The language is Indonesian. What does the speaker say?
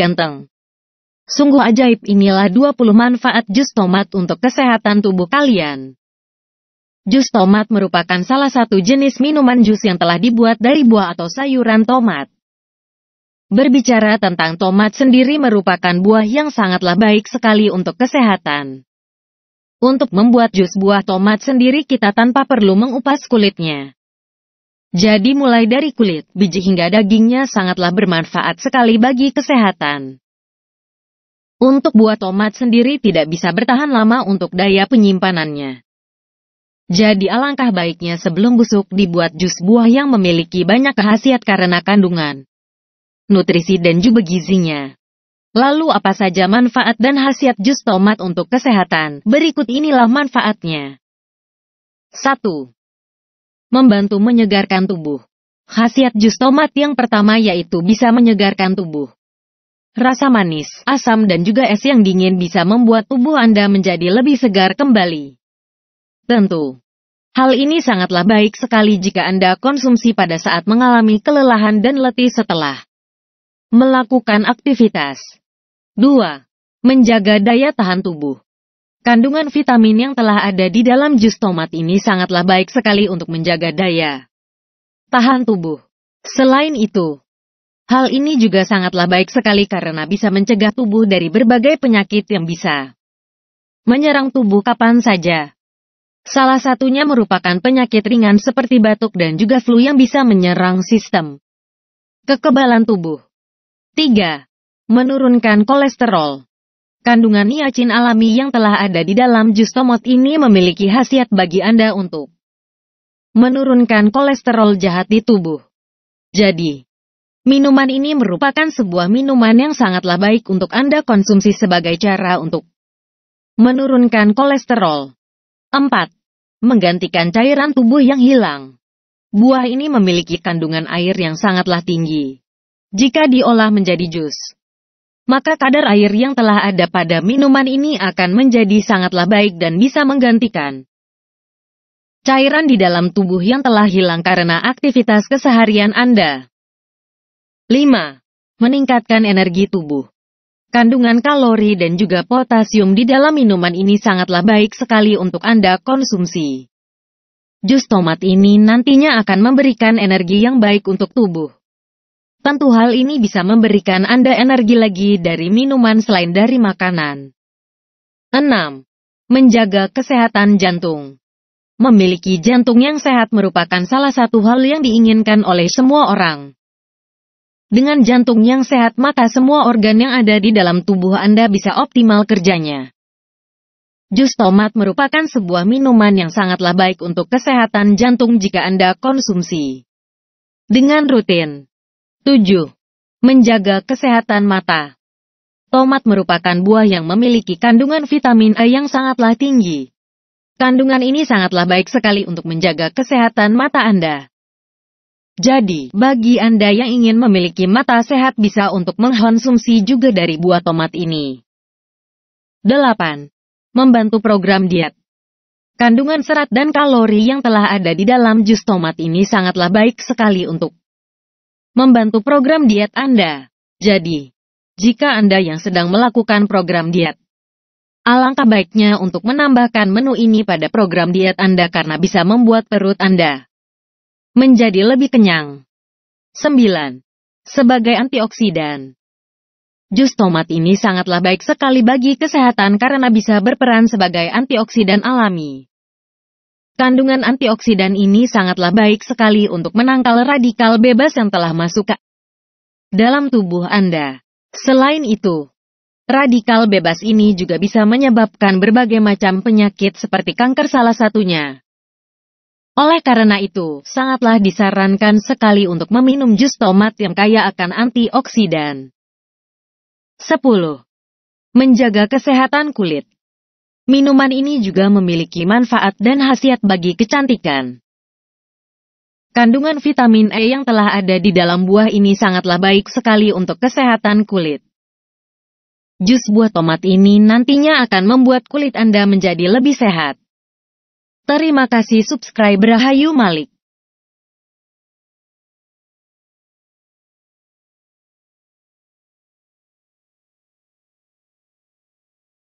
ganteng. Sungguh ajaib inilah 20 manfaat jus tomat untuk kesehatan tubuh kalian. Jus tomat merupakan salah satu jenis minuman jus yang telah dibuat dari buah atau sayuran tomat. Berbicara tentang tomat sendiri merupakan buah yang sangatlah baik sekali untuk kesehatan. Untuk membuat jus buah tomat sendiri kita tanpa perlu mengupas kulitnya. Jadi mulai dari kulit, biji hingga dagingnya sangatlah bermanfaat sekali bagi kesehatan. Untuk buah tomat sendiri tidak bisa bertahan lama untuk daya penyimpanannya. Jadi alangkah baiknya sebelum busuk dibuat jus buah yang memiliki banyak khasiat karena kandungan nutrisi dan juga gizinya. Lalu apa saja manfaat dan khasiat jus tomat untuk kesehatan? Berikut inilah manfaatnya. 1 membantu menyegarkan tubuh. Khasiat jus tomat yang pertama yaitu bisa menyegarkan tubuh. Rasa manis, asam dan juga es yang dingin bisa membuat tubuh Anda menjadi lebih segar kembali. Tentu. Hal ini sangatlah baik sekali jika Anda konsumsi pada saat mengalami kelelahan dan letih setelah melakukan aktivitas. 2. Menjaga daya tahan tubuh. Kandungan vitamin yang telah ada di dalam jus tomat ini sangatlah baik sekali untuk menjaga daya tahan tubuh. Selain itu, hal ini juga sangatlah baik sekali karena bisa mencegah tubuh dari berbagai penyakit yang bisa menyerang tubuh kapan saja. Salah satunya merupakan penyakit ringan seperti batuk dan juga flu yang bisa menyerang sistem kekebalan tubuh. 3. Menurunkan kolesterol. Kandungan niacin alami yang telah ada di dalam jus tomat ini memiliki khasiat bagi Anda untuk menurunkan kolesterol jahat di tubuh. Jadi, minuman ini merupakan sebuah minuman yang sangatlah baik untuk Anda konsumsi sebagai cara untuk menurunkan kolesterol. 4. Menggantikan cairan tubuh yang hilang. Buah ini memiliki kandungan air yang sangatlah tinggi. Jika diolah menjadi jus, maka kadar air yang telah ada pada minuman ini akan menjadi sangatlah baik dan bisa menggantikan cairan di dalam tubuh yang telah hilang karena aktivitas keseharian Anda. 5. Meningkatkan energi tubuh. Kandungan kalori dan juga potasium di dalam minuman ini sangatlah baik sekali untuk Anda konsumsi. Jus tomat ini nantinya akan memberikan energi yang baik untuk tubuh. Tentu hal ini bisa memberikan Anda energi lagi dari minuman selain dari makanan. 6. Menjaga kesehatan jantung. Memiliki jantung yang sehat merupakan salah satu hal yang diinginkan oleh semua orang. Dengan jantung yang sehat maka semua organ yang ada di dalam tubuh Anda bisa optimal kerjanya. Jus tomat merupakan sebuah minuman yang sangatlah baik untuk kesehatan jantung jika Anda konsumsi. Dengan rutin, 7. Menjaga kesehatan mata. Tomat merupakan buah yang memiliki kandungan vitamin A yang sangatlah tinggi. Kandungan ini sangatlah baik sekali untuk menjaga kesehatan mata Anda. Jadi, bagi Anda yang ingin memiliki mata sehat bisa untuk mengkonsumsi juga dari buah tomat ini. 8. Membantu program diet. Kandungan serat dan kalori yang telah ada di dalam jus tomat ini sangatlah baik sekali untuk membantu program diet Anda. Jadi, jika Anda yang sedang melakukan program diet, alangkah baiknya untuk menambahkan menu ini pada program diet Anda karena bisa membuat perut Anda menjadi lebih kenyang. 9. Sebagai antioksidan. Jus tomat ini sangatlah baik sekali bagi kesehatan karena bisa berperan sebagai antioksidan alami. Kandungan antioksidan ini sangatlah baik sekali untuk menangkal radikal bebas yang telah masuk ke dalam tubuh Anda. Selain itu, radikal bebas ini juga bisa menyebabkan berbagai macam penyakit seperti kanker salah satunya. Oleh karena itu, sangatlah disarankan sekali untuk meminum jus tomat yang kaya akan antioksidan. 10. Menjaga kesehatan kulit Minuman ini juga memiliki manfaat dan khasiat bagi kecantikan. Kandungan vitamin E yang telah ada di dalam buah ini sangatlah baik sekali untuk kesehatan kulit. Jus buah tomat ini nantinya akan membuat kulit Anda menjadi lebih sehat. Terima kasih subscriber Hayu Malik.